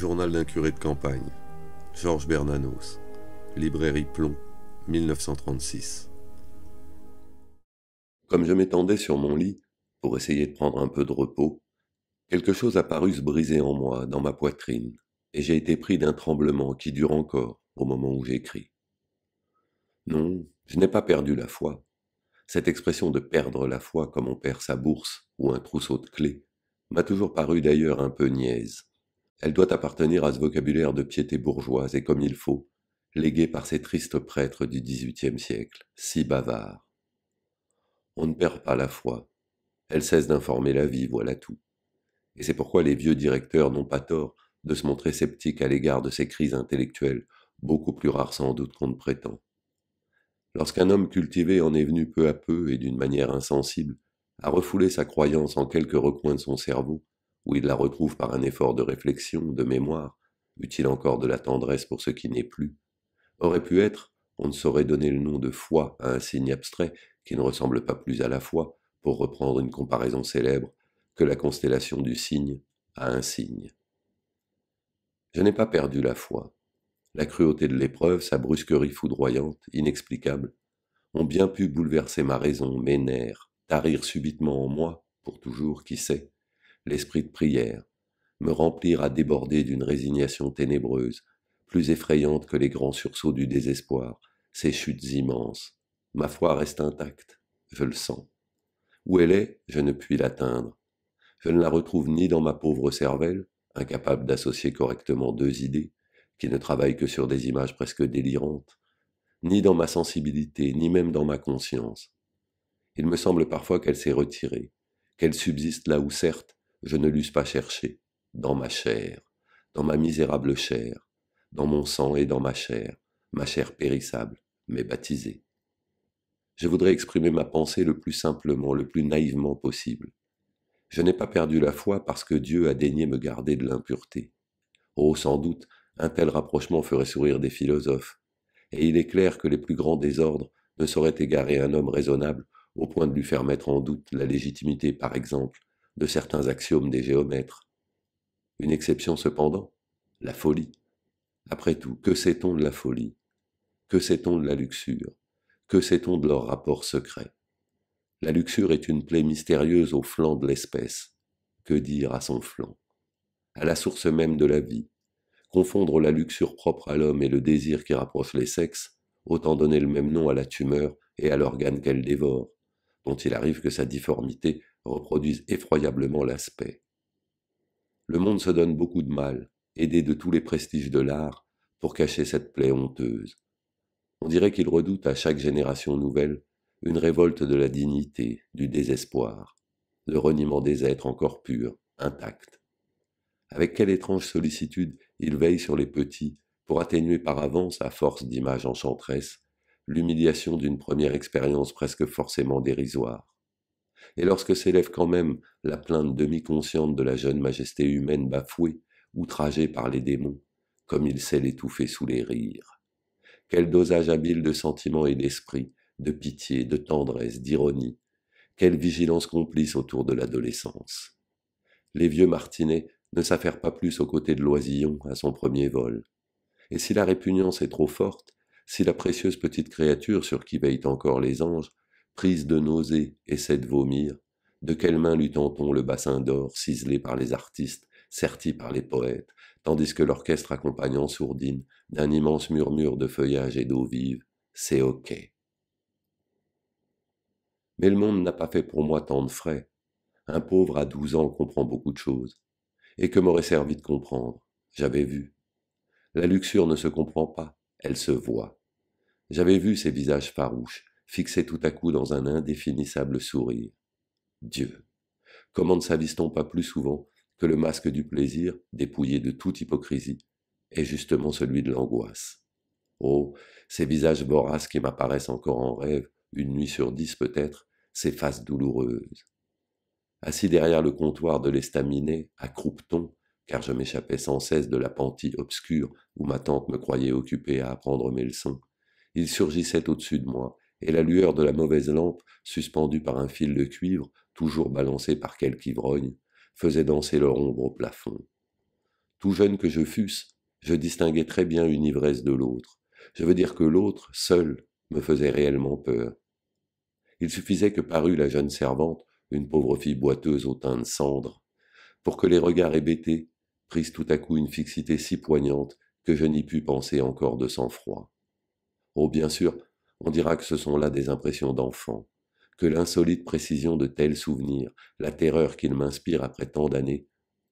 Journal d'un curé de campagne. Georges Bernanos. Librairie Plomb, 1936. Comme je m'étendais sur mon lit pour essayer de prendre un peu de repos, quelque chose apparut paru se briser en moi, dans ma poitrine, et j'ai été pris d'un tremblement qui dure encore au moment où j'écris. Non, je n'ai pas perdu la foi. Cette expression de perdre la foi comme on perd sa bourse ou un trousseau de clés m'a toujours paru d'ailleurs un peu niaise elle doit appartenir à ce vocabulaire de piété bourgeoise et comme il faut, légué par ces tristes prêtres du XVIIIe siècle, si bavards. On ne perd pas la foi. Elle cesse d'informer la vie, voilà tout. Et c'est pourquoi les vieux directeurs n'ont pas tort de se montrer sceptiques à l'égard de ces crises intellectuelles, beaucoup plus rares sans doute qu'on ne prétend. Lorsqu'un homme cultivé en est venu peu à peu et d'une manière insensible à refouler sa croyance en quelques recoins de son cerveau, où il la retrouve par un effort de réflexion, de mémoire, utile encore de la tendresse pour ce qui n'est plus, aurait pu être, on ne saurait donner le nom de foi à un signe abstrait qui ne ressemble pas plus à la foi, pour reprendre une comparaison célèbre, que la constellation du signe à un signe. Je n'ai pas perdu la foi. La cruauté de l'épreuve, sa brusquerie foudroyante, inexplicable, ont bien pu bouleverser ma raison, mes nerfs, tarir subitement en moi, pour toujours, qui sait, l'esprit de prière, me remplir à déborder d'une résignation ténébreuse, plus effrayante que les grands sursauts du désespoir, ces chutes immenses. Ma foi reste intacte, je le sens. Où elle est, je ne puis l'atteindre. Je ne la retrouve ni dans ma pauvre cervelle, incapable d'associer correctement deux idées, qui ne travaillent que sur des images presque délirantes, ni dans ma sensibilité, ni même dans ma conscience. Il me semble parfois qu'elle s'est retirée, qu'elle subsiste là où certes je ne l'eusse pas cherché, dans ma chair, dans ma misérable chair, dans mon sang et dans ma chair, ma chair périssable, mais baptisée. Je voudrais exprimer ma pensée le plus simplement, le plus naïvement possible. Je n'ai pas perdu la foi parce que Dieu a daigné me garder de l'impureté. Oh, sans doute, un tel rapprochement ferait sourire des philosophes, et il est clair que les plus grands désordres ne sauraient égarer un homme raisonnable au point de lui faire mettre en doute la légitimité, par exemple, de certains axiomes des géomètres. Une exception cependant, la folie. Après tout, que sait-on de la folie Que sait-on de la luxure Que sait-on de leur rapport secret La luxure est une plaie mystérieuse au flanc de l'espèce. Que dire à son flanc À la source même de la vie. Confondre la luxure propre à l'homme et le désir qui rapproche les sexes, autant donner le même nom à la tumeur et à l'organe qu'elle dévore, dont il arrive que sa difformité reproduisent effroyablement l'aspect. Le monde se donne beaucoup de mal, aidé de tous les prestiges de l'art, pour cacher cette plaie honteuse. On dirait qu'il redoute à chaque génération nouvelle une révolte de la dignité, du désespoir, le reniement des êtres encore purs, intacts. Avec quelle étrange sollicitude il veille sur les petits pour atténuer par avance, à force d'images enchantresses, l'humiliation d'une première expérience presque forcément dérisoire. Et lorsque s'élève quand même la plainte demi-consciente de la jeune majesté humaine bafouée, outragée par les démons, comme il sait l'étouffer sous les rires. Quel dosage habile de sentiments et d'esprit, de pitié, de tendresse, d'ironie, quelle vigilance complice autour de l'adolescence. Les vieux Martinet ne s'affairent pas plus aux côtés de l'oisillon à son premier vol. Et si la répugnance est trop forte, si la précieuse petite créature sur qui veillent encore les anges prise de nausée, essaie de vomir. De quelle main lui tend-on le bassin d'or, ciselé par les artistes, Certi par les poètes, tandis que l'orchestre accompagnant sourdine, d'un immense murmure de feuillage et d'eau vive, c'est OK. Mais le monde n'a pas fait pour moi tant de frais. Un pauvre à douze ans comprend beaucoup de choses. Et que m'aurait servi de comprendre J'avais vu. La luxure ne se comprend pas, elle se voit. J'avais vu ces visages farouches, fixé tout à coup dans un indéfinissable sourire. Dieu. Comment ne s'avise-t-on pas plus souvent que le masque du plaisir, dépouillé de toute hypocrisie, est justement celui de l'angoisse Oh, ces visages voraces qui m'apparaissent encore en rêve, une nuit sur dix peut-être, ces faces douloureuses. Assis derrière le comptoir de l'estaminet, à croupeton, car je m'échappais sans cesse de la pantille obscure où ma tante me croyait occupée à apprendre mes leçons, il surgissait au-dessus de moi, et la lueur de la mauvaise lampe, suspendue par un fil de cuivre, toujours balancé par quelque ivrogne, faisait danser leur ombre au plafond. Tout jeune que je fusse, je distinguais très bien une ivresse de l'autre. Je veux dire que l'autre, seule, me faisait réellement peur. Il suffisait que parût la jeune servante, une pauvre fille boiteuse au teint de cendre, pour que les regards hébétés prissent tout à coup une fixité si poignante que je n'y pus penser encore de sang-froid. Oh, bien sûr, on dira que ce sont là des impressions d'enfant, que l'insolite précision de tels souvenirs, la terreur qu'ils m'inspirent après tant d'années,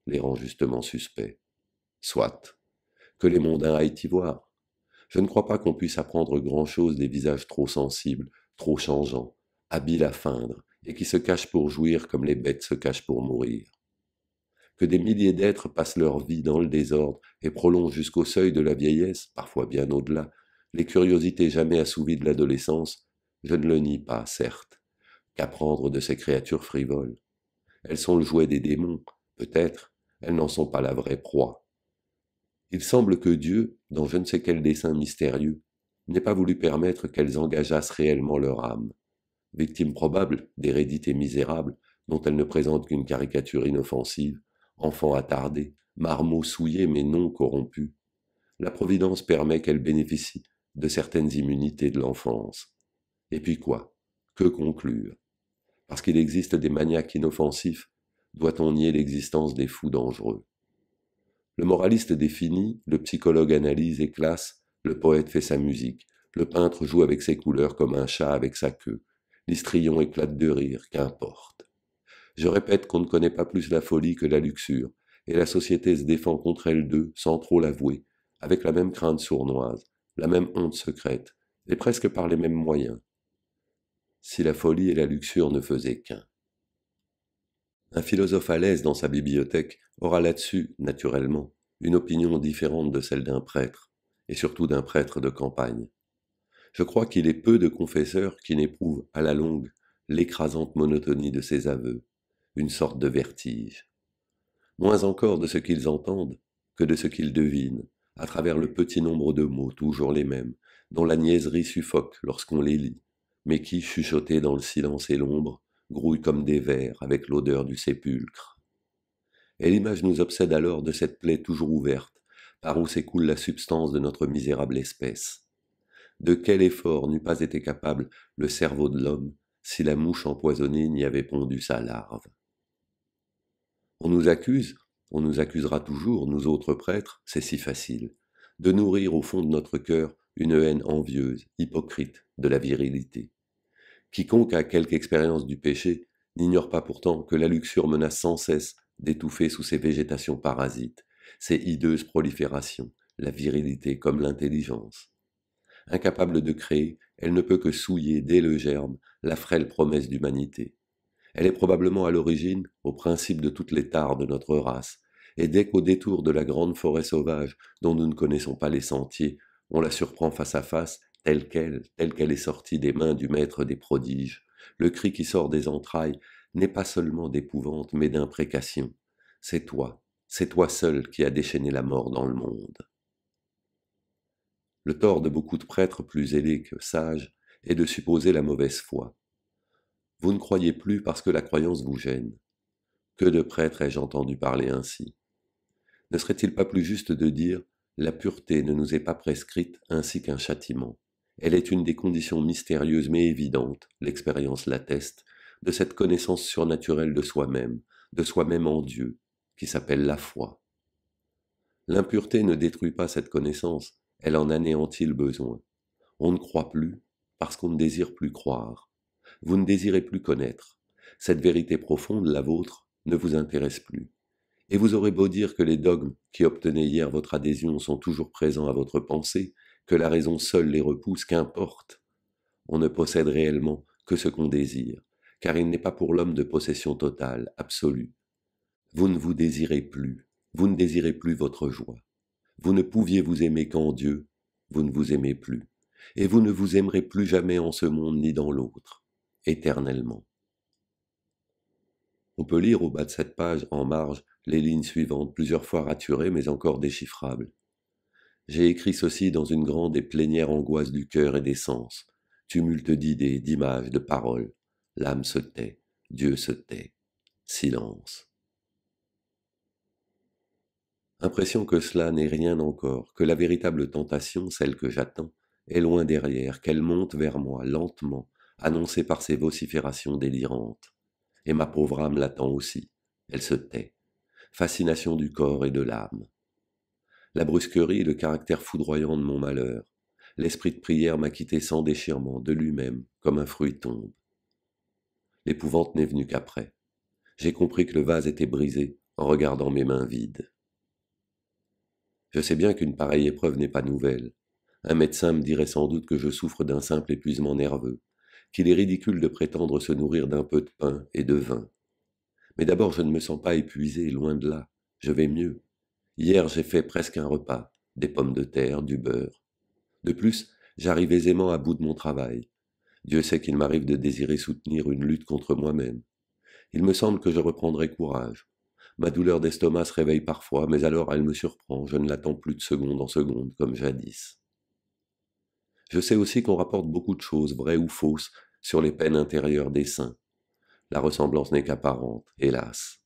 les rend justement suspects. Soit. Que les mondains aillent y voir. Je ne crois pas qu'on puisse apprendre grand-chose des visages trop sensibles, trop changeants, habiles à feindre, et qui se cachent pour jouir comme les bêtes se cachent pour mourir. Que des milliers d'êtres passent leur vie dans le désordre et prolongent jusqu'au seuil de la vieillesse, parfois bien au-delà, les curiosités jamais assouvies de l'adolescence, je ne le nie pas, certes. Qu'apprendre de ces créatures frivoles Elles sont le jouet des démons, peut-être, elles n'en sont pas la vraie proie. Il semble que Dieu, dans je ne sais quel dessein mystérieux, n'ait pas voulu permettre qu'elles engageassent réellement leur âme. Victimes probables d'hérédités misérables dont elles ne présentent qu'une caricature inoffensive, enfant attardés, marmot souillés mais non corrompu. la Providence permet qu'elles bénéficient de certaines immunités de l'enfance. Et puis quoi Que conclure Parce qu'il existe des maniaques inoffensifs, doit-on nier l'existence des fous dangereux Le moraliste définit, le psychologue analyse et classe, le poète fait sa musique, le peintre joue avec ses couleurs comme un chat avec sa queue, l'istrion éclate de rire, qu'importe. Je répète qu'on ne connaît pas plus la folie que la luxure, et la société se défend contre elle deux sans trop l'avouer, avec la même crainte sournoise, la même honte secrète, et presque par les mêmes moyens, si la folie et la luxure ne faisaient qu'un. Un philosophe à l'aise dans sa bibliothèque aura là-dessus, naturellement, une opinion différente de celle d'un prêtre, et surtout d'un prêtre de campagne. Je crois qu'il est peu de confesseurs qui n'éprouvent à la longue l'écrasante monotonie de ces aveux, une sorte de vertige. Moins encore de ce qu'ils entendent que de ce qu'ils devinent, à travers le petit nombre de mots, toujours les mêmes, dont la niaiserie suffoque lorsqu'on les lit, mais qui, chuchotés dans le silence et l'ombre, grouillent comme des vers avec l'odeur du sépulcre. Et l'image nous obsède alors de cette plaie toujours ouverte, par où s'écoule la substance de notre misérable espèce. De quel effort n'eût pas été capable le cerveau de l'homme si la mouche empoisonnée n'y avait pondu sa larve On nous accuse, on nous accusera toujours, nous autres prêtres, c'est si facile, de nourrir au fond de notre cœur une haine envieuse, hypocrite, de la virilité. Quiconque a quelque expérience du péché n'ignore pas pourtant que la luxure menace sans cesse d'étouffer sous ses végétations parasites, ses hideuses proliférations, la virilité comme l'intelligence. Incapable de créer, elle ne peut que souiller dès le germe la frêle promesse d'humanité. Elle est probablement à l'origine, au principe de toutes les tares de notre race, et dès qu'au détour de la grande forêt sauvage, dont nous ne connaissons pas les sentiers, on la surprend face à face, telle qu'elle, telle qu'elle est sortie des mains du maître des prodiges, le cri qui sort des entrailles n'est pas seulement d'épouvante, mais d'imprécation. C'est toi, c'est toi seul qui as déchaîné la mort dans le monde. Le tort de beaucoup de prêtres plus ailés que sages est de supposer la mauvaise foi, vous ne croyez plus parce que la croyance vous gêne. Que de prêtres ai-je entendu parler ainsi Ne serait-il pas plus juste de dire La pureté ne nous est pas prescrite ainsi qu'un châtiment. Elle est une des conditions mystérieuses mais évidentes, l'expérience l'atteste, de cette connaissance surnaturelle de soi-même, de soi-même en Dieu, qui s'appelle la foi. L'impureté ne détruit pas cette connaissance, elle en anéantit le besoin. On ne croit plus parce qu'on ne désire plus croire vous ne désirez plus connaître. Cette vérité profonde, la vôtre, ne vous intéresse plus. Et vous aurez beau dire que les dogmes qui obtenaient hier votre adhésion sont toujours présents à votre pensée, que la raison seule les repousse, qu'importe. On ne possède réellement que ce qu'on désire, car il n'est pas pour l'homme de possession totale, absolue. Vous ne vous désirez plus, vous ne désirez plus votre joie. Vous ne pouviez vous aimer qu'en Dieu, vous ne vous aimez plus, et vous ne vous aimerez plus jamais en ce monde ni dans l'autre éternellement. On peut lire au bas de cette page, en marge, les lignes suivantes, plusieurs fois raturées mais encore déchiffrables. J'ai écrit ceci dans une grande et plénière angoisse du cœur et des sens, tumulte d'idées, d'images, de paroles. L'âme se tait, Dieu se tait, silence. Impression que cela n'est rien encore, que la véritable tentation, celle que j'attends, est loin derrière, qu'elle monte vers moi lentement, annoncée par ses vociférations délirantes. Et ma pauvre âme l'attend aussi. Elle se tait. Fascination du corps et de l'âme. La brusquerie et le caractère foudroyant de mon malheur. L'esprit de prière m'a quitté sans déchirement, de lui-même, comme un fruit tombe. L'épouvante n'est venue qu'après. J'ai compris que le vase était brisé en regardant mes mains vides. Je sais bien qu'une pareille épreuve n'est pas nouvelle. Un médecin me dirait sans doute que je souffre d'un simple épuisement nerveux qu'il est ridicule de prétendre se nourrir d'un peu de pain et de vin. Mais d'abord, je ne me sens pas épuisé, loin de là. Je vais mieux. Hier, j'ai fait presque un repas, des pommes de terre, du beurre. De plus, j'arrive aisément à bout de mon travail. Dieu sait qu'il m'arrive de désirer soutenir une lutte contre moi-même. Il me semble que je reprendrai courage. Ma douleur d'estomac se réveille parfois, mais alors elle me surprend, je ne l'attends plus de seconde en seconde, comme jadis. Je sais aussi qu'on rapporte beaucoup de choses, vraies ou fausses, sur les peines intérieures des saints. La ressemblance n'est qu'apparente, hélas.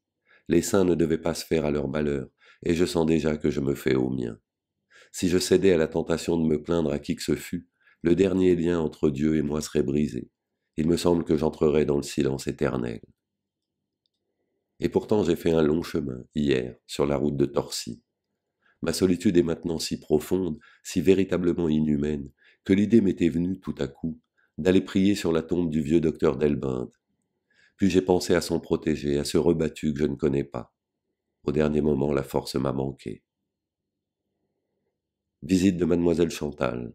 Les saints ne devaient pas se faire à leur malheur, et je sens déjà que je me fais au mien. Si je cédais à la tentation de me plaindre à qui que ce fût, le dernier lien entre Dieu et moi serait brisé. Il me semble que j'entrerais dans le silence éternel. Et pourtant j'ai fait un long chemin, hier, sur la route de Torcy. Ma solitude est maintenant si profonde, si véritablement inhumaine, que l'idée m'était venue tout à coup d'aller prier sur la tombe du vieux docteur Delbinde. Puis j'ai pensé à son protégé, à ce rebattu que je ne connais pas. Au dernier moment, la force m'a manqué. Visite de mademoiselle Chantal.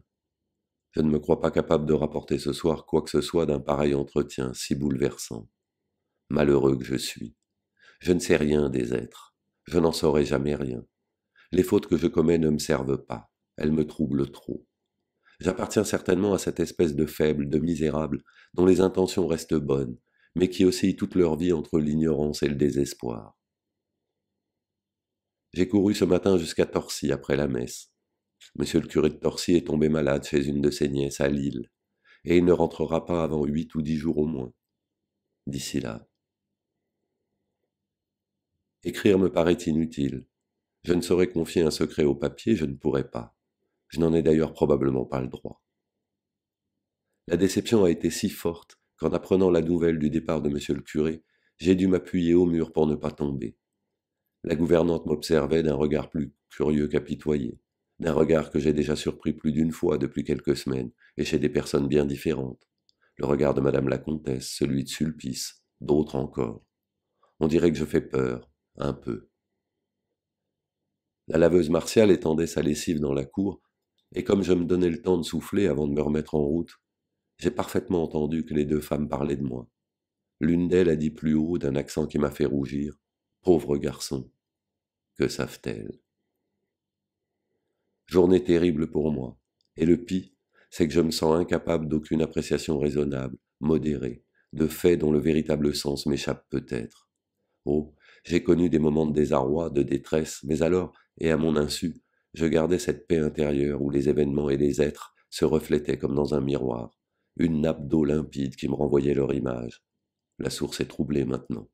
Je ne me crois pas capable de rapporter ce soir quoi que ce soit d'un pareil entretien si bouleversant. Malheureux que je suis. Je ne sais rien des êtres. Je n'en saurai jamais rien. Les fautes que je commets ne me servent pas. Elles me troublent trop. J'appartiens certainement à cette espèce de faible, de misérable, dont les intentions restent bonnes, mais qui oscillent toute leur vie entre l'ignorance et le désespoir. J'ai couru ce matin jusqu'à Torcy après la messe. Monsieur le curé de Torcy est tombé malade chez une de ses nièces à Lille, et il ne rentrera pas avant huit ou dix jours au moins. D'ici là. Écrire me paraît inutile. Je ne saurais confier un secret au papier, je ne pourrais pas. Je n'en ai d'ailleurs probablement pas le droit. La déception a été si forte qu'en apprenant la nouvelle du départ de monsieur le curé, j'ai dû m'appuyer au mur pour ne pas tomber. La gouvernante m'observait d'un regard plus curieux qu'apitoyé, d'un regard que j'ai déjà surpris plus d'une fois depuis quelques semaines, et chez des personnes bien différentes. Le regard de madame la comtesse, celui de Sulpice, d'autres encore. On dirait que je fais peur, un peu. La laveuse martiale étendait sa lessive dans la cour et comme je me donnais le temps de souffler avant de me remettre en route, j'ai parfaitement entendu que les deux femmes parlaient de moi. L'une d'elles a dit plus haut, d'un accent qui m'a fait rougir, Pauvre garçon, que savent-elles Journée terrible pour moi, et le pis, c'est que je me sens incapable d'aucune appréciation raisonnable, modérée, de faits dont le véritable sens m'échappe peut-être. Oh, j'ai connu des moments de désarroi, de détresse, mais alors, et à mon insu, je gardais cette paix intérieure où les événements et les êtres se reflétaient comme dans un miroir, une nappe d'eau limpide qui me renvoyait leur image. La source est troublée maintenant.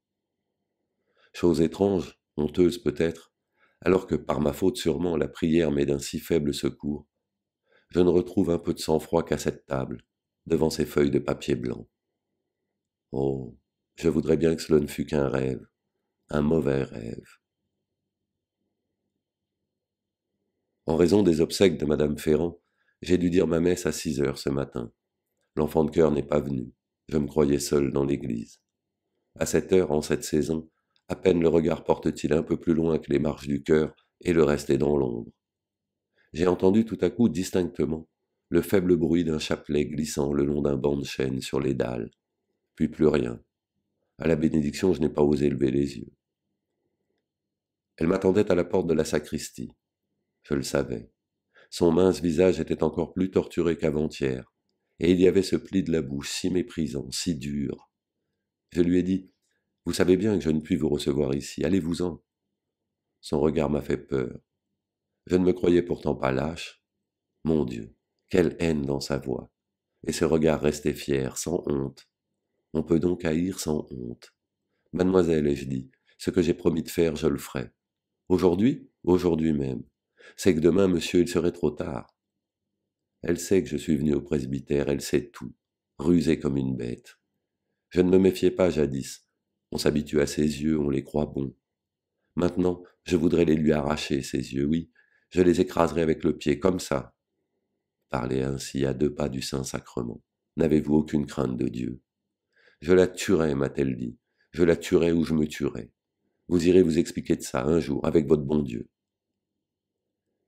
Chose étrange, honteuse peut-être, alors que par ma faute sûrement la prière m'est d'un si faible secours, je ne retrouve un peu de sang-froid qu'à cette table, devant ces feuilles de papier blanc. Oh, je voudrais bien que cela ne fût qu'un rêve, un mauvais rêve. En raison des obsèques de Madame Ferrand, j'ai dû dire ma messe à six heures ce matin. L'enfant de cœur n'est pas venu. Je me croyais seul dans l'église. À cette heure, en cette saison, à peine le regard porte-t-il un peu plus loin que les marches du cœur et le reste est dans l'ombre. J'ai entendu tout à coup distinctement le faible bruit d'un chapelet glissant le long d'un banc de chêne sur les dalles. Puis plus rien. À la bénédiction, je n'ai pas osé lever les yeux. Elle m'attendait à la porte de la sacristie. Je le savais. Son mince visage était encore plus torturé qu'avant-hier, et il y avait ce pli de la bouche si méprisant, si dur. Je lui ai dit Vous savez bien que je ne puis vous recevoir ici, allez-vous-en. Son regard m'a fait peur. Je ne me croyais pourtant pas lâche. Mon Dieu, quelle haine dans sa voix. Et ce regard restait fier, sans honte. On peut donc haïr sans honte. Mademoiselle, ai-je dit, ce que j'ai promis de faire, je le ferai. Aujourd'hui, aujourd'hui même. C'est que demain, monsieur, il serait trop tard. Elle sait que je suis venu au presbytère, elle sait tout, rusée comme une bête. Je ne me méfiais pas jadis. On s'habitue à ses yeux, on les croit bons. Maintenant, je voudrais les lui arracher, ses yeux, oui, je les écraserai avec le pied, comme ça. Parlez ainsi à deux pas du Saint-Sacrement. N'avez-vous aucune crainte de Dieu Je la tuerai, m'a-t-elle dit. Je la tuerai ou je me tuerai. Vous irez vous expliquer de ça un jour avec votre bon Dieu.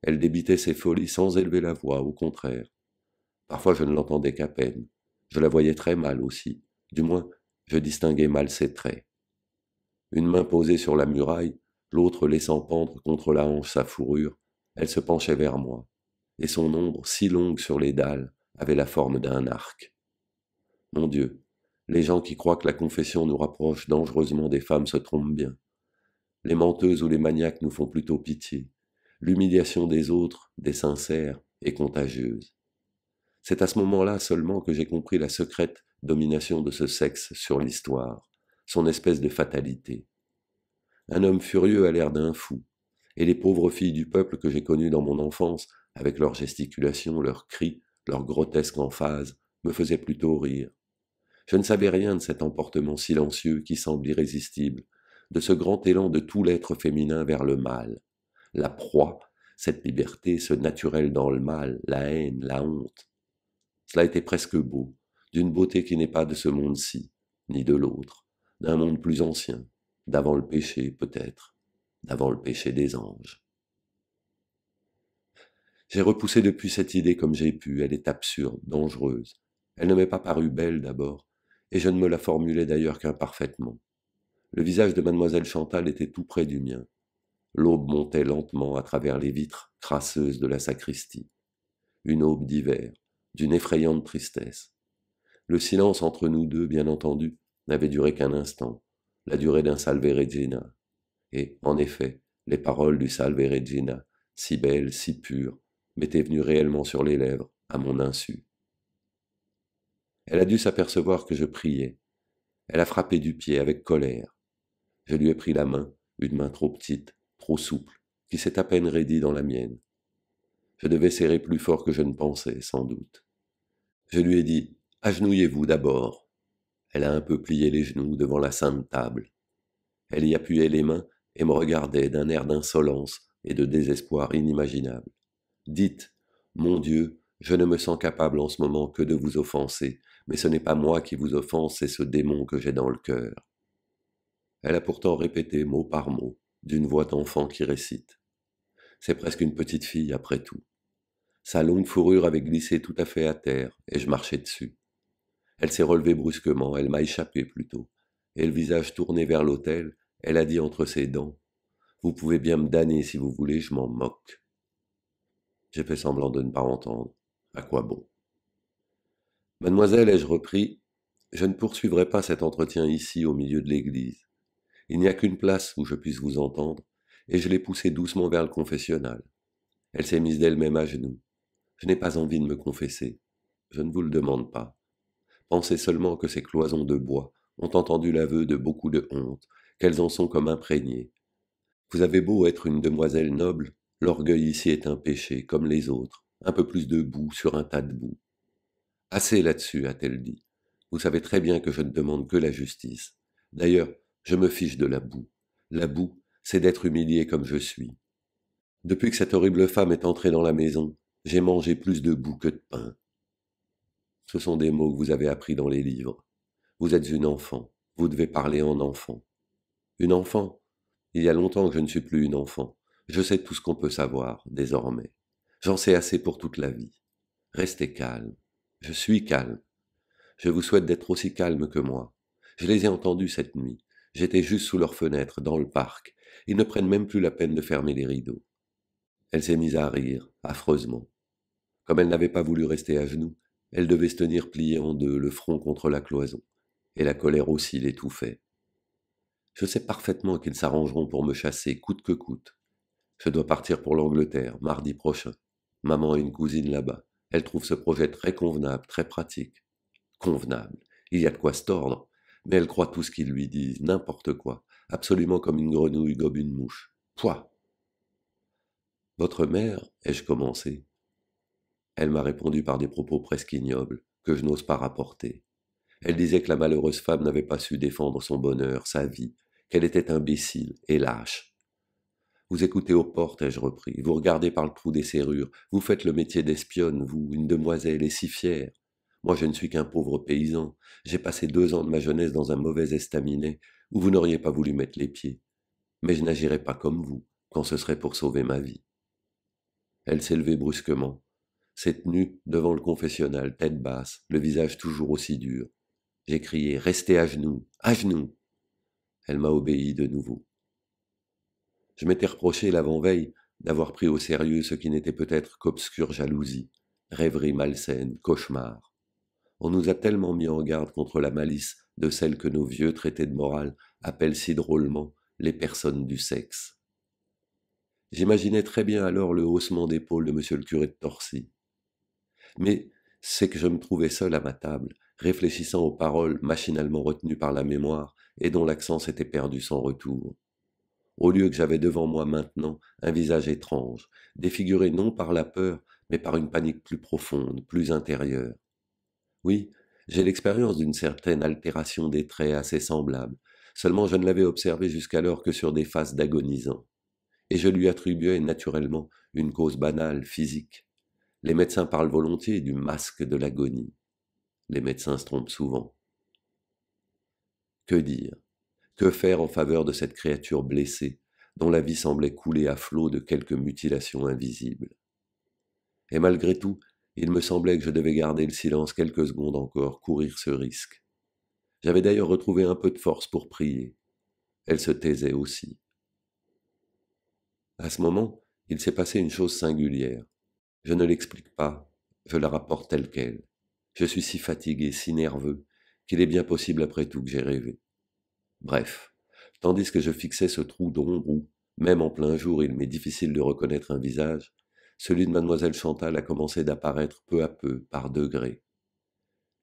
Elle débitait ses folies sans élever la voix, au contraire. Parfois je ne l'entendais qu'à peine. Je la voyais très mal aussi. Du moins, je distinguais mal ses traits. Une main posée sur la muraille, l'autre laissant pendre contre la hanche sa fourrure, elle se penchait vers moi, et son ombre, si longue sur les dalles, avait la forme d'un arc. Mon Dieu, les gens qui croient que la confession nous rapproche dangereusement des femmes se trompent bien. Les menteuses ou les maniaques nous font plutôt pitié l'humiliation des autres, des sincères, et contagieuse. C'est à ce moment-là seulement que j'ai compris la secrète domination de ce sexe sur l'histoire, son espèce de fatalité. Un homme furieux a l'air d'un fou, et les pauvres filles du peuple que j'ai connues dans mon enfance, avec leurs gesticulations, leurs cris, leur grotesque emphases, me faisaient plutôt rire. Je ne savais rien de cet emportement silencieux qui semble irrésistible, de ce grand élan de tout l'être féminin vers le mal, la proie, cette liberté, ce naturel dans le mal, la haine, la honte. Cela était presque beau, d'une beauté qui n'est pas de ce monde-ci, ni de l'autre, d'un monde plus ancien, d'avant le péché peut-être, d'avant le péché des anges. J'ai repoussé depuis cette idée comme j'ai pu, elle est absurde, dangereuse. Elle ne m'est pas parue belle d'abord, et je ne me la formulais d'ailleurs qu'imparfaitement. Le visage de mademoiselle Chantal était tout près du mien. L'aube montait lentement à travers les vitres crasseuses de la sacristie. Une aube d'hiver, d'une effrayante tristesse. Le silence entre nous deux, bien entendu, n'avait duré qu'un instant, la durée d'un Salve Regina. Et, en effet, les paroles du Salve Regina, si belles, si pures, m'étaient venues réellement sur les lèvres, à mon insu. Elle a dû s'apercevoir que je priais. Elle a frappé du pied avec colère. Je lui ai pris la main, une main trop petite, trop souple, qui s'est à peine raidie dans la mienne. Je devais serrer plus fort que je ne pensais, sans doute. Je lui ai dit Agenouillez-vous d'abord. Elle a un peu plié les genoux devant la sainte table. Elle y appuyait les mains et me regardait d'un air d'insolence et de désespoir inimaginable. Dites Mon Dieu, je ne me sens capable en ce moment que de vous offenser, mais ce n'est pas moi qui vous offense, c'est ce démon que j'ai dans le cœur. Elle a pourtant répété mot par mot d'une voix d'enfant qui récite. C'est presque une petite fille après tout. Sa longue fourrure avait glissé tout à fait à terre, et je marchais dessus. Elle s'est relevée brusquement, elle m'a échappé plutôt, et le visage tourné vers l'autel, elle a dit entre ses dents Vous pouvez bien me damner si vous voulez, je m'en moque. J'ai fait semblant de ne pas entendre. À quoi bon Mademoiselle, ai-je repris, je ne poursuivrai pas cet entretien ici au milieu de l'église. Il n'y a qu'une place où je puisse vous entendre, et je l'ai poussée doucement vers le confessionnal. Elle s'est mise d'elle-même à genoux. Je n'ai pas envie de me confesser. Je ne vous le demande pas. Pensez seulement que ces cloisons de bois ont entendu l'aveu de beaucoup de honte, qu'elles en sont comme imprégnées. Vous avez beau être une demoiselle noble, l'orgueil ici est un péché, comme les autres, un peu plus de boue sur un tas de boue. Assez là-dessus, a-t-elle dit. Vous savez très bien que je ne demande que la justice. D'ailleurs, je me fiche de la boue. La boue, c'est d'être humilié comme je suis. Depuis que cette horrible femme est entrée dans la maison, j'ai mangé plus de boue que de pain. Ce sont des mots que vous avez appris dans les livres. Vous êtes une enfant, vous devez parler en enfant. Une enfant Il y a longtemps que je ne suis plus une enfant. Je sais tout ce qu'on peut savoir, désormais. J'en sais assez pour toute la vie. Restez calme. Je suis calme. Je vous souhaite d'être aussi calme que moi. Je les ai entendus cette nuit. J'étais juste sous leurs fenêtres, dans le parc. Ils ne prennent même plus la peine de fermer les rideaux. Elle s'est mise à rire, affreusement. Comme elle n'avait pas voulu rester à genoux, elle devait se tenir pliée en deux, le front contre la cloison, et la colère aussi l'étouffait. Je sais parfaitement qu'ils s'arrangeront pour me chasser, coûte que coûte. Je dois partir pour l'Angleterre, mardi prochain. Maman a une cousine là-bas. Elle trouve ce projet très convenable, très pratique. Convenable. Il y a de quoi se tordre mais elle croit tout ce qu'ils lui disent, n'importe quoi, absolument comme une grenouille gobe une mouche. Pouah Votre mère, ai-je commencé Elle m'a répondu par des propos presque ignobles, que je n'ose pas rapporter. Elle disait que la malheureuse femme n'avait pas su défendre son bonheur, sa vie, qu'elle était imbécile et lâche. Vous écoutez aux portes, ai-je repris, vous regardez par le trou des serrures, vous faites le métier d'espionne, vous, une demoiselle, et si fière. Moi, je ne suis qu'un pauvre paysan. J'ai passé deux ans de ma jeunesse dans un mauvais estaminet où vous n'auriez pas voulu mettre les pieds. Mais je n'agirai pas comme vous quand ce serait pour sauver ma vie. Elle s'élevait brusquement, s'est tenue devant le confessionnal, tête basse, le visage toujours aussi dur. J'ai crié Restez à genoux, à genoux Elle m'a obéi de nouveau. Je m'étais reproché l'avant-veille d'avoir pris au sérieux ce qui n'était peut-être qu'obscure jalousie, rêverie malsaine, cauchemar. On nous a tellement mis en garde contre la malice de celle que nos vieux traités de morale appellent si drôlement les personnes du sexe. J'imaginais très bien alors le haussement d'épaule de M. le curé de Torcy. Mais c'est que je me trouvais seul à ma table, réfléchissant aux paroles machinalement retenues par la mémoire et dont l'accent s'était perdu sans retour. Au lieu que j'avais devant moi maintenant un visage étrange, défiguré non par la peur, mais par une panique plus profonde, plus intérieure. Oui, j'ai l'expérience d'une certaine altération des traits assez semblable, seulement je ne l'avais observée jusqu'alors que sur des faces d'agonisants. Et je lui attribuais naturellement une cause banale, physique. Les médecins parlent volontiers du masque de l'agonie. Les médecins se trompent souvent. Que dire Que faire en faveur de cette créature blessée, dont la vie semblait couler à flot de quelques mutilation invisible Et malgré tout, il me semblait que je devais garder le silence quelques secondes encore, courir ce risque. J'avais d'ailleurs retrouvé un peu de force pour prier. Elle se taisait aussi. À ce moment, il s'est passé une chose singulière. Je ne l'explique pas, je la rapporte telle qu'elle. Je suis si fatigué, si nerveux, qu'il est bien possible après tout que j'ai rêvé. Bref, tandis que je fixais ce trou d'ombre où, même en plein jour, il m'est difficile de reconnaître un visage, celui de mademoiselle Chantal a commencé d'apparaître peu à peu, par degrés.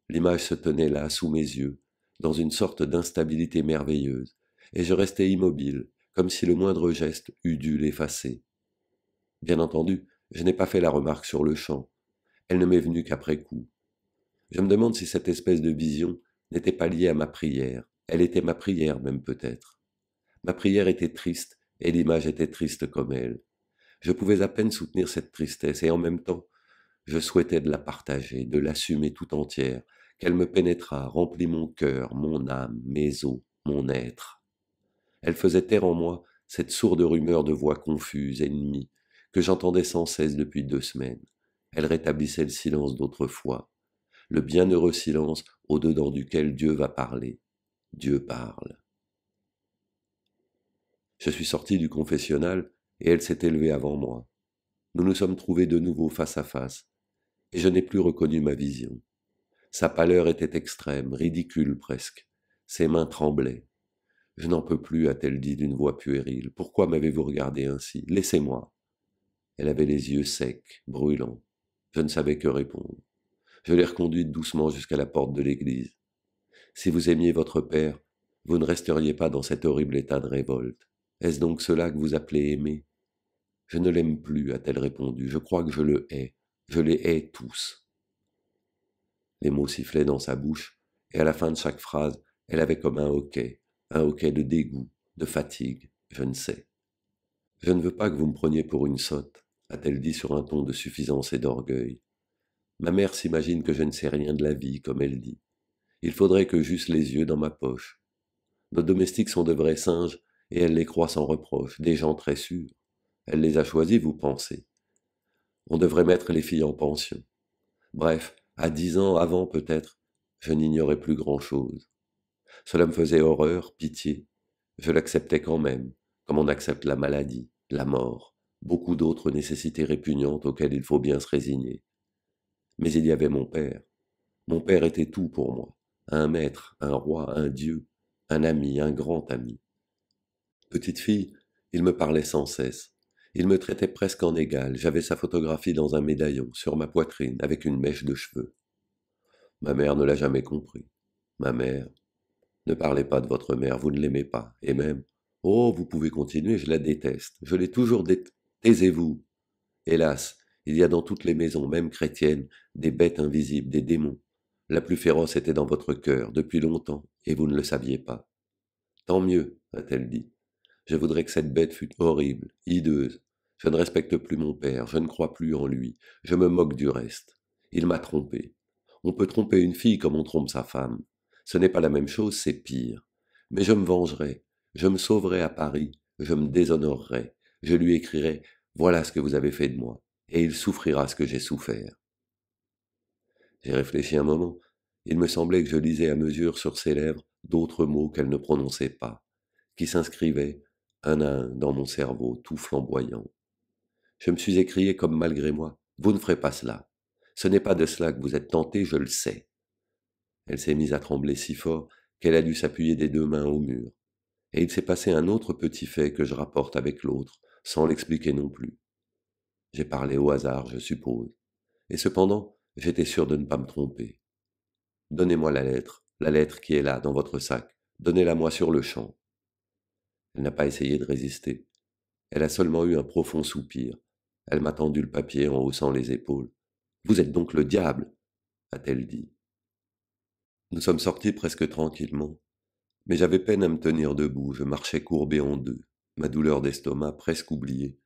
L'image se tenait là, sous mes yeux, dans une sorte d'instabilité merveilleuse, et je restais immobile, comme si le moindre geste eût dû l'effacer. Bien entendu, je n'ai pas fait la remarque sur le champ. Elle ne m'est venue qu'après coup. Je me demande si cette espèce de vision n'était pas liée à ma prière. Elle était ma prière même peut-être. Ma prière était triste, et l'image était triste comme elle. Je pouvais à peine soutenir cette tristesse et en même temps, je souhaitais de la partager, de l'assumer tout entière, qu'elle me pénétrât, remplit mon cœur, mon âme, mes os, mon être. Elle faisait taire en moi cette sourde rumeur de voix confuse, ennemie, que j'entendais sans cesse depuis deux semaines. Elle rétablissait le silence d'autrefois, le bienheureux silence au-dedans duquel Dieu va parler. Dieu parle. Je suis sorti du confessionnal et elle s'est élevée avant moi. Nous nous sommes trouvés de nouveau face à face, et je n'ai plus reconnu ma vision. Sa pâleur était extrême, ridicule presque. Ses mains tremblaient. Je n'en peux plus, a-t-elle dit d'une voix puérile. Pourquoi m'avez-vous regardé ainsi Laissez-moi. Elle avait les yeux secs, brûlants. Je ne savais que répondre. Je l'ai reconduite doucement jusqu'à la porte de l'église. Si vous aimiez votre père, vous ne resteriez pas dans cet horrible état de révolte. Est-ce donc cela que vous appelez aimer Je ne l'aime plus, a-t-elle répondu, je crois que je le hais, je les hais tous. Les mots sifflaient dans sa bouche, et à la fin de chaque phrase, elle avait comme un hoquet, un hoquet de dégoût, de fatigue, je ne sais. Je ne veux pas que vous me preniez pour une sotte, a-t-elle dit sur un ton de suffisance et d'orgueil. Ma mère s'imagine que je ne sais rien de la vie, comme elle dit. Il faudrait que j'eusse les yeux dans ma poche. Nos domestiques sont de vrais singes, et elle les croit sans reproche, des gens très sûrs. Elle les a choisis, vous pensez. On devrait mettre les filles en pension. Bref, à dix ans avant peut-être, je n'ignorais plus grand-chose. Cela me faisait horreur, pitié. Je l'acceptais quand même, comme on accepte la maladie, la mort, beaucoup d'autres nécessités répugnantes auxquelles il faut bien se résigner. Mais il y avait mon père. Mon père était tout pour moi, un maître, un roi, un dieu, un ami, un grand ami. Petite fille, il me parlait sans cesse. Il me traitait presque en égal. J'avais sa photographie dans un médaillon, sur ma poitrine, avec une mèche de cheveux. Ma mère ne l'a jamais compris. Ma mère. Ne parlez pas de votre mère, vous ne l'aimez pas. Et même. Oh, vous pouvez continuer, je la déteste. Je l'ai toujours détestée. Taisez-vous. Hélas, il y a dans toutes les maisons, même chrétiennes, des bêtes invisibles, des démons. La plus féroce était dans votre cœur, depuis longtemps, et vous ne le saviez pas. Tant mieux, a-t-elle dit. Je voudrais que cette bête fût horrible, hideuse. Je ne respecte plus mon père, je ne crois plus en lui, je me moque du reste. Il m'a trompé. On peut tromper une fille comme on trompe sa femme. Ce n'est pas la même chose, c'est pire. Mais je me vengerai, je me sauverai à Paris, je me déshonorerai, je lui écrirai Voilà ce que vous avez fait de moi, et il souffrira ce que j'ai souffert. J'ai réfléchi un moment. Il me semblait que je lisais à mesure sur ses lèvres d'autres mots qu'elle ne prononçait pas, qui s'inscrivaient, un à un, dans mon cerveau, tout flamboyant. Je me suis écrié comme malgré moi. Vous ne ferez pas cela. Ce n'est pas de cela que vous êtes tenté, je le sais. Elle s'est mise à trembler si fort qu'elle a dû s'appuyer des deux mains au mur. Et il s'est passé un autre petit fait que je rapporte avec l'autre, sans l'expliquer non plus. J'ai parlé au hasard, je suppose. Et cependant, j'étais sûr de ne pas me tromper. Donnez-moi la lettre, la lettre qui est là, dans votre sac. Donnez-la-moi sur le champ. Elle n'a pas essayé de résister. Elle a seulement eu un profond soupir. Elle m'a tendu le papier en haussant les épaules. Vous êtes donc le diable, a-t-elle dit. Nous sommes sortis presque tranquillement, mais j'avais peine à me tenir debout, je marchais courbé en deux, ma douleur d'estomac presque oubliée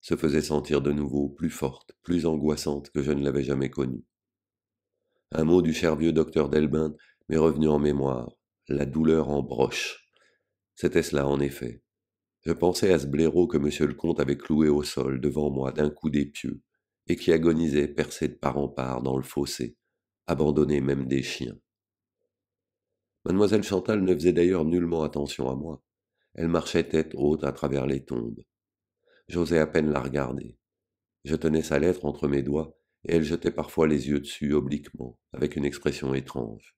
se faisait sentir de nouveau plus forte, plus angoissante que je ne l'avais jamais connue. Un mot du cher vieux docteur Delbin m'est revenu en mémoire, la douleur en broche. C'était cela, en effet. Je pensais à ce blaireau que monsieur le comte avait cloué au sol devant moi d'un coup d'épieux et qui agonisait percé de part en part dans le fossé, abandonné même des chiens. Mademoiselle Chantal ne faisait d'ailleurs nullement attention à moi. Elle marchait tête haute à travers les tombes. J'osais à peine la regarder. Je tenais sa lettre entre mes doigts, et elle jetait parfois les yeux dessus obliquement, avec une expression étrange.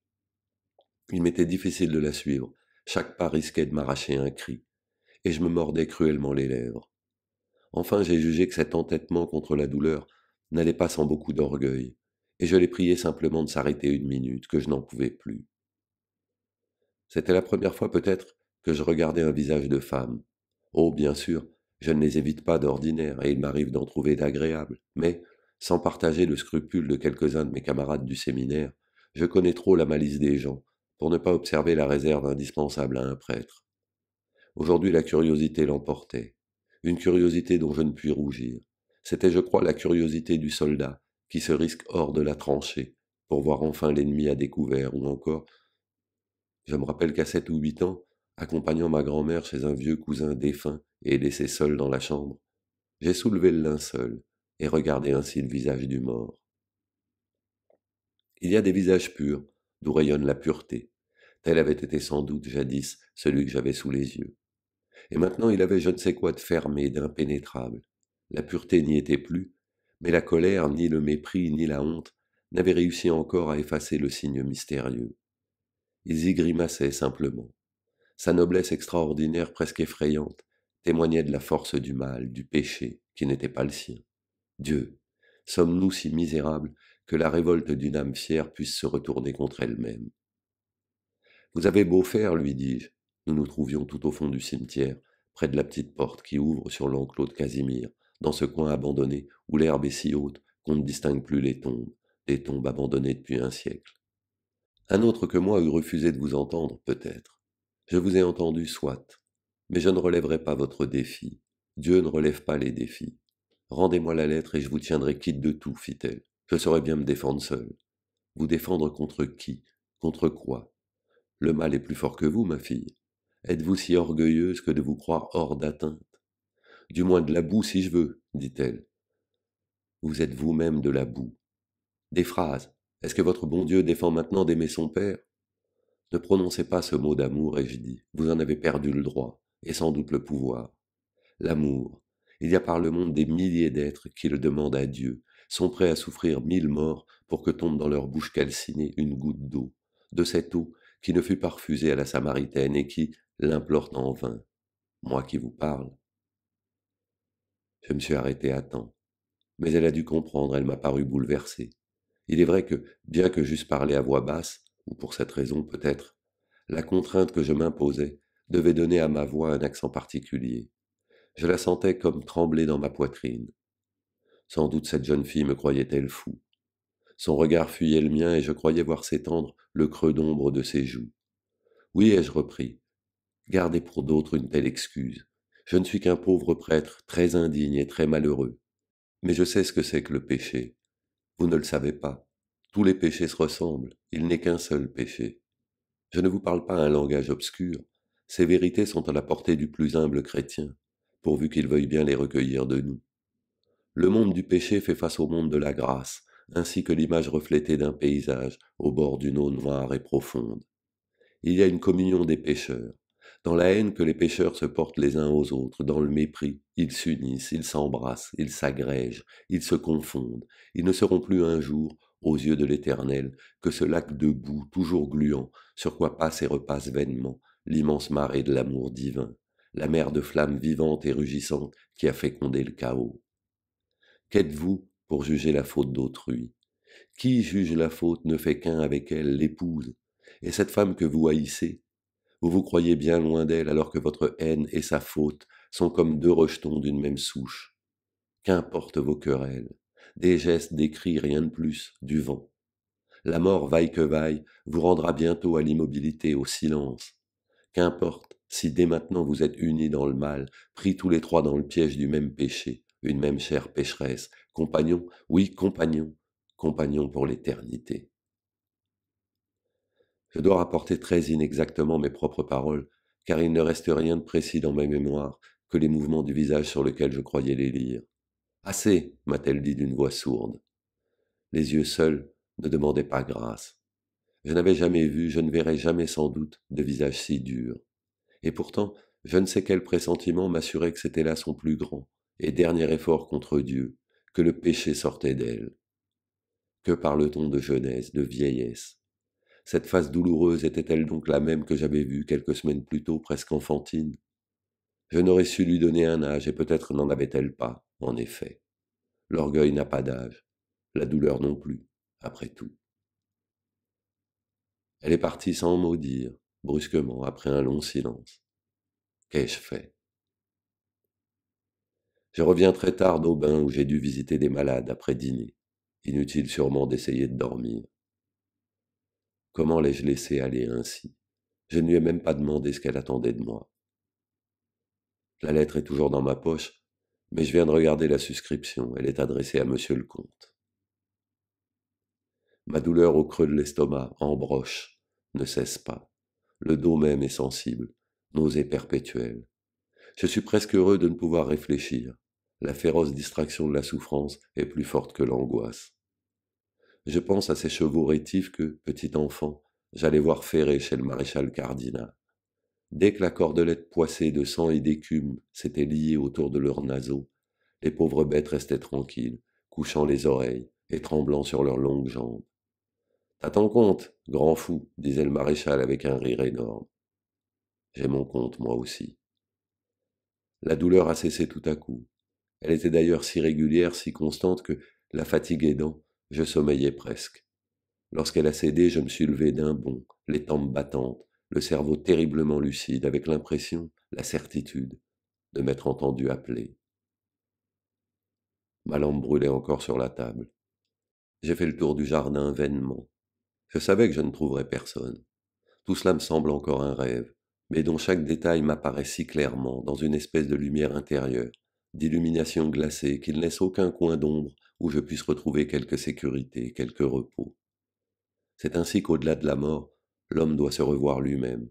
Il m'était difficile de la suivre, chaque pas risquait de m'arracher un cri, et je me mordais cruellement les lèvres. Enfin, j'ai jugé que cet entêtement contre la douleur n'allait pas sans beaucoup d'orgueil, et je l'ai prié simplement de s'arrêter une minute, que je n'en pouvais plus. C'était la première fois peut-être que je regardais un visage de femme. Oh, bien sûr, je ne les évite pas d'ordinaire, et il m'arrive d'en trouver d'agréables, mais, sans partager le scrupule de quelques-uns de mes camarades du séminaire, je connais trop la malice des gens, pour ne pas observer la réserve indispensable à un prêtre. Aujourd'hui la curiosité l'emportait, une curiosité dont je ne puis rougir. C'était, je crois, la curiosité du soldat, qui se risque hors de la tranchée, pour voir enfin l'ennemi à découvert, ou encore je me rappelle qu'à sept ou huit ans, accompagnant ma grand-mère chez un vieux cousin défunt et laissé seul dans la chambre, j'ai soulevé le linceul et regardé ainsi le visage du mort. Il y a des visages purs, d'où rayonne la pureté. Tel avait été sans doute jadis celui que j'avais sous les yeux. Et maintenant il avait je ne sais quoi de fermé, d'impénétrable. La pureté n'y était plus, mais la colère, ni le mépris, ni la honte n'avaient réussi encore à effacer le signe mystérieux. Ils y grimaçaient simplement. Sa noblesse extraordinaire, presque effrayante, témoignait de la force du mal, du péché, qui n'était pas le sien. Dieu, sommes-nous si misérables que la révolte d'une âme fière puisse se retourner contre elle-même. Vous avez beau faire, lui dis-je. Nous nous trouvions tout au fond du cimetière, près de la petite porte qui ouvre sur l'enclos de Casimir, dans ce coin abandonné où l'herbe est si haute qu'on ne distingue plus les tombes, des tombes abandonnées depuis un siècle. Un autre que moi eût refusé de vous entendre, peut-être. Je vous ai entendu, soit, mais je ne relèverai pas votre défi. Dieu ne relève pas les défis. Rendez-moi la lettre et je vous tiendrai quitte de tout, fit-elle. Je saurais bien me défendre seul. Vous défendre contre qui Contre quoi Le mal est plus fort que vous, ma fille. Êtes-vous si orgueilleuse que de vous croire hors d'atteinte Du moins de la boue si je veux, dit-elle. Vous êtes vous-même de la boue. Des phrases. Est-ce que votre bon Dieu défend maintenant d'aimer son Père Ne prononcez pas ce mot d'amour, ai-je dis. Vous en avez perdu le droit, et sans doute le pouvoir. L'amour. Il y a par le monde des milliers d'êtres qui le demandent à Dieu, sont prêts à souffrir mille morts pour que tombe dans leur bouche calcinée une goutte d'eau, de cette eau qui ne fut pas refusée à la Samaritaine et qui l'implore en vain. Moi qui vous parle. Je me suis arrêté à temps, mais elle a dû comprendre, elle m'a paru bouleversée. Il est vrai que, bien que j'eusse parlé à voix basse, ou pour cette raison peut-être, la contrainte que je m'imposais devait donner à ma voix un accent particulier. Je la sentais comme trembler dans ma poitrine. Sans doute cette jeune fille me croyait-elle fou. Son regard fuyait le mien et je croyais voir s'étendre le creux d'ombre de ses joues. Oui, ai-je repris. Gardez pour d'autres une telle excuse. Je ne suis qu'un pauvre prêtre, très indigne et très malheureux. Mais je sais ce que c'est que le péché. Vous ne le savez pas. Tous les péchés se ressemblent. Il n'est qu'un seul péché. Je ne vous parle pas un langage obscur. Ces vérités sont à la portée du plus humble chrétien, pourvu qu'il veuille bien les recueillir de nous. Le monde du péché fait face au monde de la grâce, ainsi que l'image reflétée d'un paysage au bord d'une eau noire et profonde. Il y a une communion des pécheurs. Dans la haine que les pécheurs se portent les uns aux autres, dans le mépris, ils s'unissent, ils s'embrassent, ils s'agrègent, ils se confondent. Ils ne seront plus un jour, aux yeux de l'Éternel, que ce lac de boue toujours gluant, sur quoi passe et repasse vainement l'immense marée de l'amour divin, la mer de flammes vivantes et rugissantes qui a fécondé le chaos. Qu'êtes-vous pour juger la faute d'autrui Qui juge la faute ne fait qu'un avec elle, l'épouse, et cette femme que vous haïssez. Vous vous croyez bien loin d'elle alors que votre haine et sa faute sont comme deux rejetons d'une même souche. Qu'importe vos querelles, des gestes, des cris, rien de plus, du vent. La mort, vaille que vaille, vous rendra bientôt à l'immobilité, au silence. Qu'importe si dès maintenant vous êtes unis dans le mal, pris tous les trois dans le piège du même péché une même chère pécheresse, compagnon, oui, compagnon, compagnon pour l'éternité. Je dois rapporter très inexactement mes propres paroles, car il ne reste rien de précis dans ma mémoire que les mouvements du visage sur lequel je croyais les lire. Assez, m'a-t-elle dit d'une voix sourde. Les yeux seuls ne demandaient pas grâce. Je n'avais jamais vu, je ne verrai jamais sans doute de visage si dur. Et pourtant, je ne sais quel pressentiment m'assurait que c'était là son plus grand, et dernier effort contre Dieu, que le péché sortait d'elle. Que parle-t-on de jeunesse, de vieillesse Cette face douloureuse était-elle donc la même que j'avais vue quelques semaines plus tôt, presque enfantine Je n'aurais su lui donner un âge, et peut-être n'en avait-elle pas, en effet. L'orgueil n'a pas d'âge, la douleur non plus, après tout. Elle est partie sans mot dire, brusquement, après un long silence. Qu'ai-je fait je reviens très tard d'Aubin où j'ai dû visiter des malades après dîner. Inutile sûrement d'essayer de dormir. Comment l'ai-je laissé aller ainsi Je ne lui ai même pas demandé ce qu'elle attendait de moi. La lettre est toujours dans ma poche, mais je viens de regarder la suscription. Elle est adressée à monsieur le comte. Ma douleur au creux de l'estomac, en broche, ne cesse pas. Le dos même est sensible, nausée perpétuelle. Je suis presque heureux de ne pouvoir réfléchir la féroce distraction de la souffrance est plus forte que l'angoisse. Je pense à ces chevaux rétifs que, petit enfant, j'allais voir ferrer chez le maréchal cardinal. Dès que la cordelette poissée de sang et d'écume s'était liée autour de leurs naseaux, les pauvres bêtes restaient tranquilles, couchant les oreilles et tremblant sur leurs longues jambes. T'as ton compte, grand fou, disait le maréchal avec un rire énorme. J'ai mon compte, moi aussi. La douleur a cessé tout à coup. Elle était d'ailleurs si régulière, si constante que, la fatigue aidant, je sommeillais presque. Lorsqu'elle a cédé, je me suis levé d'un bond, les tempes battantes, le cerveau terriblement lucide, avec l'impression, la certitude, de m'être entendu appeler. Ma lampe brûlait encore sur la table. J'ai fait le tour du jardin vainement. Je savais que je ne trouverais personne. Tout cela me semble encore un rêve, mais dont chaque détail m'apparaît si clairement, dans une espèce de lumière intérieure, d'illumination glacée, qu'il laisse aucun coin d'ombre où je puisse retrouver quelque sécurité, quelque repos. C'est ainsi qu'au-delà de la mort, l'homme doit se revoir lui-même.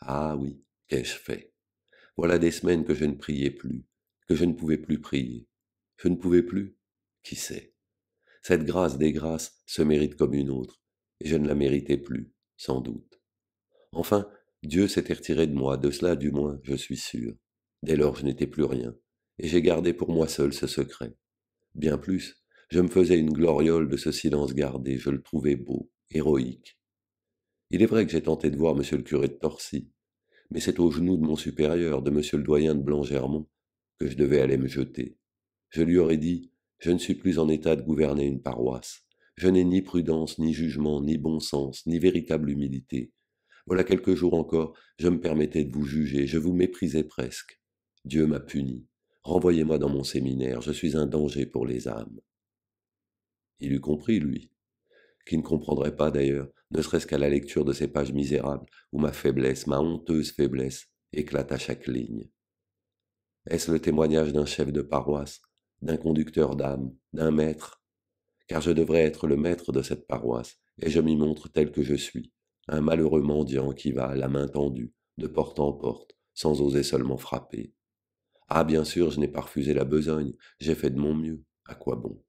Ah oui, qu'ai-je fait Voilà des semaines que je ne priais plus, que je ne pouvais plus prier. Je ne pouvais plus Qui sait Cette grâce des grâces se mérite comme une autre, et je ne la méritais plus, sans doute. Enfin, Dieu s'était retiré de moi, de cela du moins, je suis sûr. Dès lors, je n'étais plus rien, et j'ai gardé pour moi seul ce secret. Bien plus, je me faisais une gloriole de ce silence gardé, je le trouvais beau, héroïque. Il est vrai que j'ai tenté de voir M. le curé de Torcy, mais c'est aux genoux de mon supérieur, de M. le doyen de Blangermont, que je devais aller me jeter. Je lui aurais dit Je ne suis plus en état de gouverner une paroisse. Je n'ai ni prudence, ni jugement, ni bon sens, ni véritable humilité. Voilà quelques jours encore, je me permettais de vous juger, je vous méprisais presque. Dieu m'a puni. Renvoyez-moi dans mon séminaire, je suis un danger pour les âmes. Il eût compris, lui, qui ne comprendrait pas d'ailleurs, ne serait-ce qu'à la lecture de ces pages misérables, où ma faiblesse, ma honteuse faiblesse, éclate à chaque ligne. Est-ce le témoignage d'un chef de paroisse, d'un conducteur d'âme, d'un maître Car je devrais être le maître de cette paroisse, et je m'y montre tel que je suis, un malheureux mendiant qui va, à la main tendue, de porte en porte, sans oser seulement frapper. Ah bien sûr, je n'ai pas refusé la besogne, j'ai fait de mon mieux. À quoi bon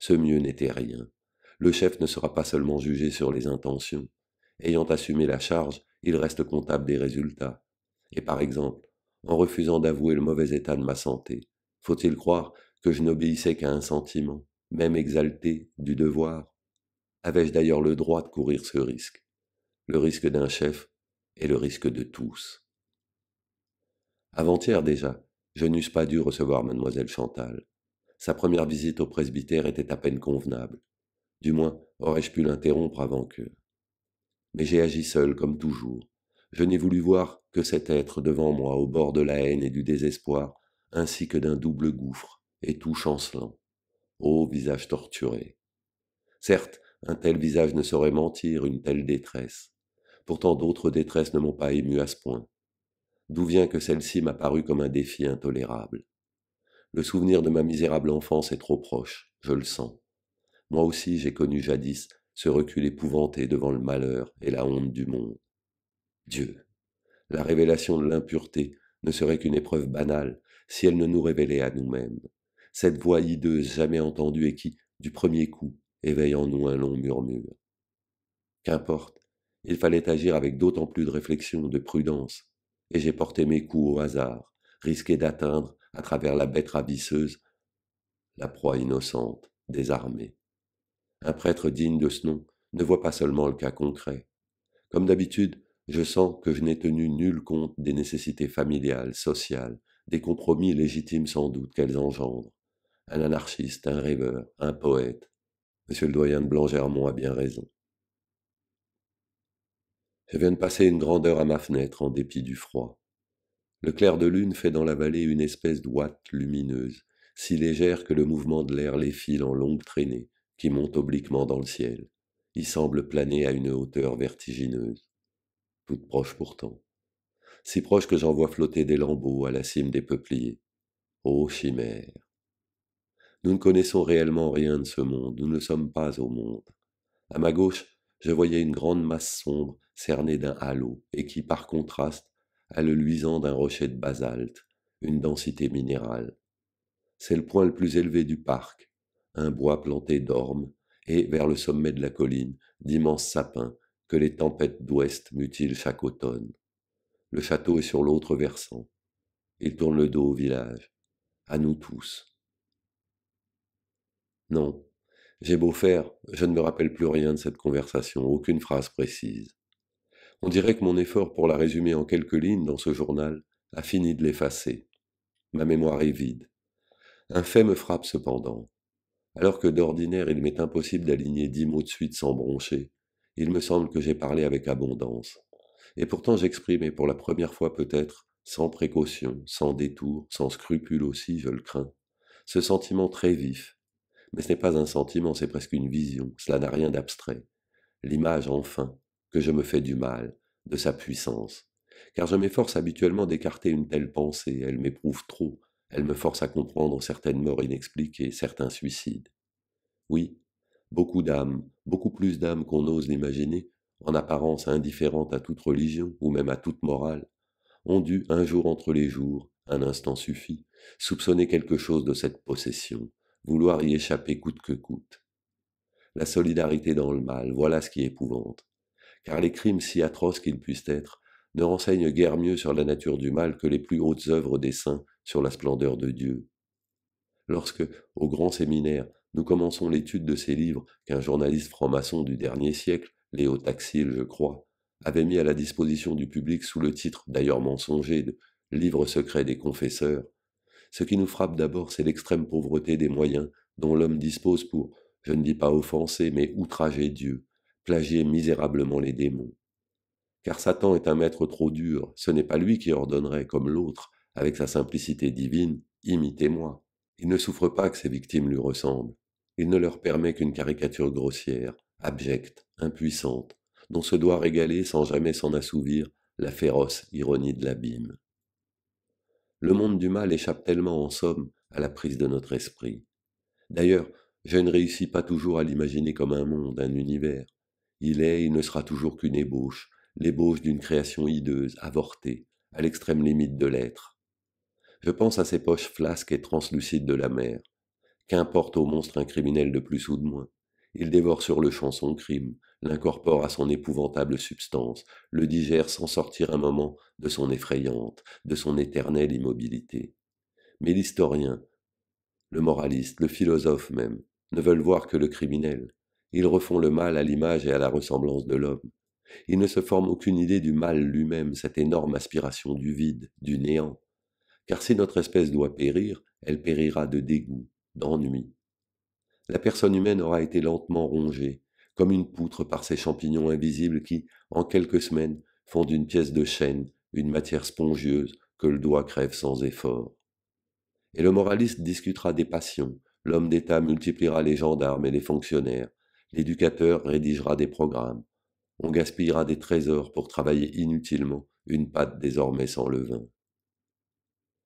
Ce mieux n'était rien. Le chef ne sera pas seulement jugé sur les intentions. Ayant assumé la charge, il reste comptable des résultats. Et par exemple, en refusant d'avouer le mauvais état de ma santé, faut-il croire que je n'obéissais qu'à un sentiment, même exalté, du devoir Avais-je d'ailleurs le droit de courir ce risque Le risque d'un chef est le risque de tous. Avant-hier déjà, je n'eusse pas dû recevoir mademoiselle Chantal. Sa première visite au presbytère était à peine convenable. Du moins, aurais-je pu l'interrompre avant que... Mais j'ai agi seul, comme toujours. Je n'ai voulu voir que cet être devant moi, au bord de la haine et du désespoir, ainsi que d'un double gouffre, et tout chancelant. Ô visage torturé. Certes, un tel visage ne saurait mentir, une telle détresse. Pourtant d'autres détresses ne m'ont pas ému à ce point d'où vient que celle-ci m'a paru comme un défi intolérable. Le souvenir de ma misérable enfance est trop proche, je le sens. Moi aussi j'ai connu jadis ce recul épouvanté devant le malheur et la honte du monde. Dieu, la révélation de l'impureté ne serait qu'une épreuve banale si elle ne nous révélait à nous-mêmes, cette voix hideuse jamais entendue et qui, du premier coup, éveille en nous un long murmure. Qu'importe, il fallait agir avec d'autant plus de réflexion, de prudence, et j'ai porté mes coups au hasard, risqué d'atteindre, à travers la bête ravisseuse, la proie innocente, désarmée. Un prêtre digne de ce nom ne voit pas seulement le cas concret. Comme d'habitude, je sens que je n'ai tenu nul compte des nécessités familiales, sociales, des compromis légitimes sans doute qu'elles engendrent. Un anarchiste, un rêveur, un poète. Monsieur le doyen de Blangermont a bien raison. Je viens de passer une grandeur à ma fenêtre en dépit du froid. Le clair de lune fait dans la vallée une espèce d'ouate lumineuse, si légère que le mouvement de l'air les file en longues traînées, qui montent obliquement dans le ciel. Ils semblent planer à une hauteur vertigineuse. Toute proche pourtant. Si proche que j'en vois flotter des lambeaux à la cime des peupliers. Ô oh, chimère Nous ne connaissons réellement rien de ce monde, nous ne sommes pas au monde. À ma gauche, je voyais une grande masse sombre, cernée d'un halo, et qui, par contraste, a le luisant d'un rocher de basalte, une densité minérale. C'est le point le plus élevé du parc, un bois planté d'ormes, et, vers le sommet de la colline, d'immenses sapins que les tempêtes d'ouest mutilent chaque automne. Le château est sur l'autre versant. Il tourne le dos au village, à nous tous. Non, j'ai beau faire, je ne me rappelle plus rien de cette conversation, aucune phrase précise. On dirait que mon effort pour la résumer en quelques lignes dans ce journal a fini de l'effacer. Ma mémoire est vide. Un fait me frappe cependant. Alors que d'ordinaire il m'est impossible d'aligner dix mots de suite sans broncher, il me semble que j'ai parlé avec abondance. Et pourtant j'exprimais pour la première fois peut-être, sans précaution, sans détour, sans scrupule aussi, je le crains, ce sentiment très vif, mais ce n'est pas un sentiment, c'est presque une vision, cela n'a rien d'abstrait. L'image, enfin, que je me fais du mal, de sa puissance. Car je m'efforce habituellement d'écarter une telle pensée, elle m'éprouve trop, elle me force à comprendre certaines morts inexpliquées, certains suicides. Oui, beaucoup d'âmes, beaucoup plus d'âmes qu'on ose l'imaginer, en apparence indifférentes à toute religion ou même à toute morale, ont dû, un jour entre les jours, un instant suffit, soupçonner quelque chose de cette possession, vouloir y échapper coûte que coûte. La solidarité dans le mal, voilà ce qui épouvante. Car les crimes, si atroces qu'ils puissent être, ne renseignent guère mieux sur la nature du mal que les plus hautes œuvres des saints sur la splendeur de Dieu. Lorsque, au grand séminaire, nous commençons l'étude de ces livres qu'un journaliste franc-maçon du dernier siècle, Léo Taxil, je crois, avait mis à la disposition du public sous le titre, d'ailleurs mensonger, de Livre secret des confesseurs, ce qui nous frappe d'abord, c'est l'extrême pauvreté des moyens dont l'homme dispose pour, je ne dis pas offenser, mais outrager Dieu, plagier misérablement les démons. Car Satan est un maître trop dur, ce n'est pas lui qui ordonnerait, comme l'autre, avec sa simplicité divine, imitez-moi. Il ne souffre pas que ses victimes lui ressemblent. Il ne leur permet qu'une caricature grossière, abjecte, impuissante, dont se doit régaler sans jamais s'en assouvir la féroce ironie de l'abîme. Le monde du mal échappe tellement, en somme, à la prise de notre esprit. D'ailleurs, je ne réussis pas toujours à l'imaginer comme un monde, un univers. Il est et ne sera toujours qu'une ébauche, l'ébauche d'une création hideuse, avortée, à l'extrême limite de l'être. Je pense à ces poches flasques et translucides de la mer. Qu'importe au monstre un criminel de plus ou de moins il dévore sur le champ son crime, l'incorpore à son épouvantable substance, le digère sans sortir un moment de son effrayante, de son éternelle immobilité. Mais l'historien, le moraliste, le philosophe même, ne veulent voir que le criminel. Ils refont le mal à l'image et à la ressemblance de l'homme. Ils ne se forment aucune idée du mal lui-même, cette énorme aspiration du vide, du néant. Car si notre espèce doit périr, elle périra de dégoût, d'ennui, la personne humaine aura été lentement rongée, comme une poutre par ces champignons invisibles qui, en quelques semaines, font d'une pièce de chêne une matière spongieuse que le doigt crève sans effort. Et le moraliste discutera des passions, l'homme d'État multipliera les gendarmes et les fonctionnaires, l'éducateur rédigera des programmes, on gaspillera des trésors pour travailler inutilement une pâte désormais sans levain.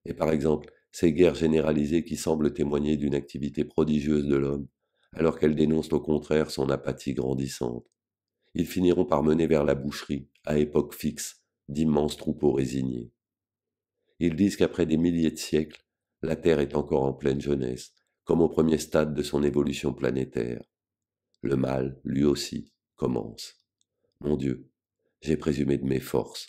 Et par exemple, ces guerres généralisées qui semblent témoigner d'une activité prodigieuse de l'homme, alors qu'elles dénoncent au contraire son apathie grandissante. Ils finiront par mener vers la boucherie, à époque fixe, d'immenses troupeaux résignés. Ils disent qu'après des milliers de siècles, la Terre est encore en pleine jeunesse, comme au premier stade de son évolution planétaire. Le mal, lui aussi, commence. Mon Dieu, j'ai présumé de mes forces.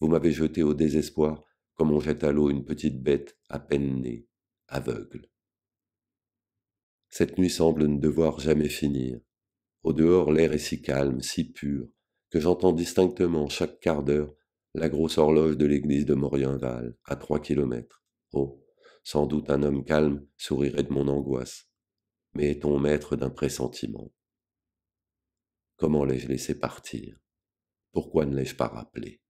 Vous m'avez jeté au désespoir comme on jette à l'eau une petite bête à peine née, aveugle. Cette nuit semble ne devoir jamais finir. Au dehors, l'air est si calme, si pur, que j'entends distinctement chaque quart d'heure la grosse horloge de l'église de Morienval, à trois kilomètres. Oh, sans doute un homme calme sourirait de mon angoisse. Mais est-on maître d'un pressentiment Comment l'ai-je laissé partir Pourquoi ne l'ai-je pas rappelé